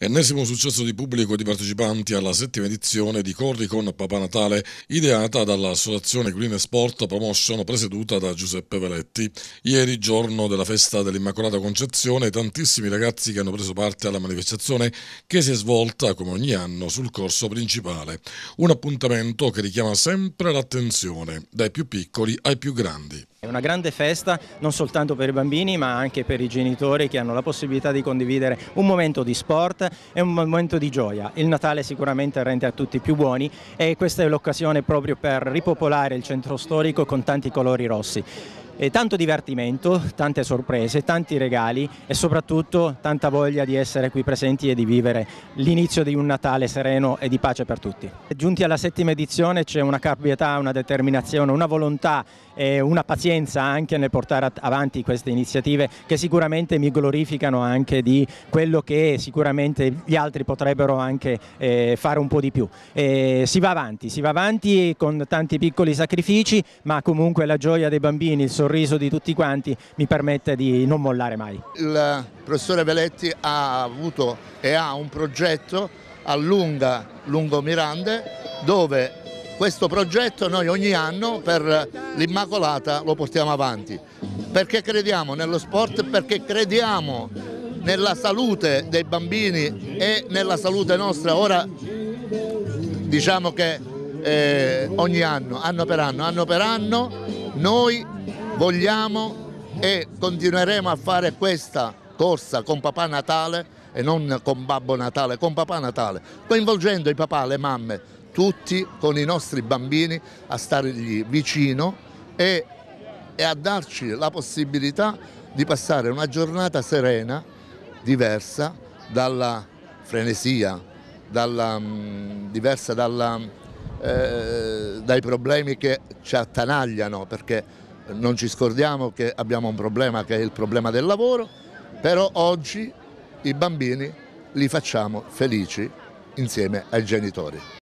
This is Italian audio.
ennesimo successo di pubblico e di partecipanti alla settima edizione di Corri con Papà Natale, ideata dall'associazione Green Sport Promotion presieduta da Giuseppe Veletti. Ieri, giorno della festa dell'Immacolata Concezione, tantissimi ragazzi che hanno preso parte alla manifestazione che si è svolta, come ogni anno, sul corso principale. Un appuntamento che richiama sempre l'attenzione, dai più piccoli ai più grandi. È una grande festa non soltanto per i bambini ma anche per i genitori che hanno la possibilità di condividere un momento di sport e un momento di gioia. Il Natale sicuramente rende a tutti più buoni e questa è l'occasione proprio per ripopolare il centro storico con tanti colori rossi. E tanto divertimento, tante sorprese, tanti regali e soprattutto tanta voglia di essere qui presenti e di vivere l'inizio di un Natale sereno e di pace per tutti. Giunti alla settima edizione c'è una capietà, una determinazione, una volontà e una pazienza anche nel portare avanti queste iniziative che sicuramente mi glorificano anche di quello che sicuramente gli altri potrebbero anche eh, fare un po' di più. E si va avanti, si va avanti con tanti piccoli sacrifici ma comunque la gioia dei bambini, il sorriso sorriso di tutti quanti mi permette di non mollare mai. Il professore Veletti ha avuto e ha un progetto a lunga, lungomirante dove questo progetto noi ogni anno per l'Immacolata lo portiamo avanti perché crediamo nello sport, perché crediamo nella salute dei bambini e nella salute nostra. Ora diciamo che eh, ogni anno, anno per anno, anno per anno, noi vogliamo e continueremo a fare questa corsa con Papà Natale e non con Babbo Natale, con Papà Natale, coinvolgendo i papà, le mamme, tutti con i nostri bambini a stargli vicino e, e a darci la possibilità di passare una giornata serena, diversa dalla frenesia, dalla, mm, diversa dalla, eh, dai problemi che ci attanagliano, perché non ci scordiamo che abbiamo un problema che è il problema del lavoro, però oggi i bambini li facciamo felici insieme ai genitori.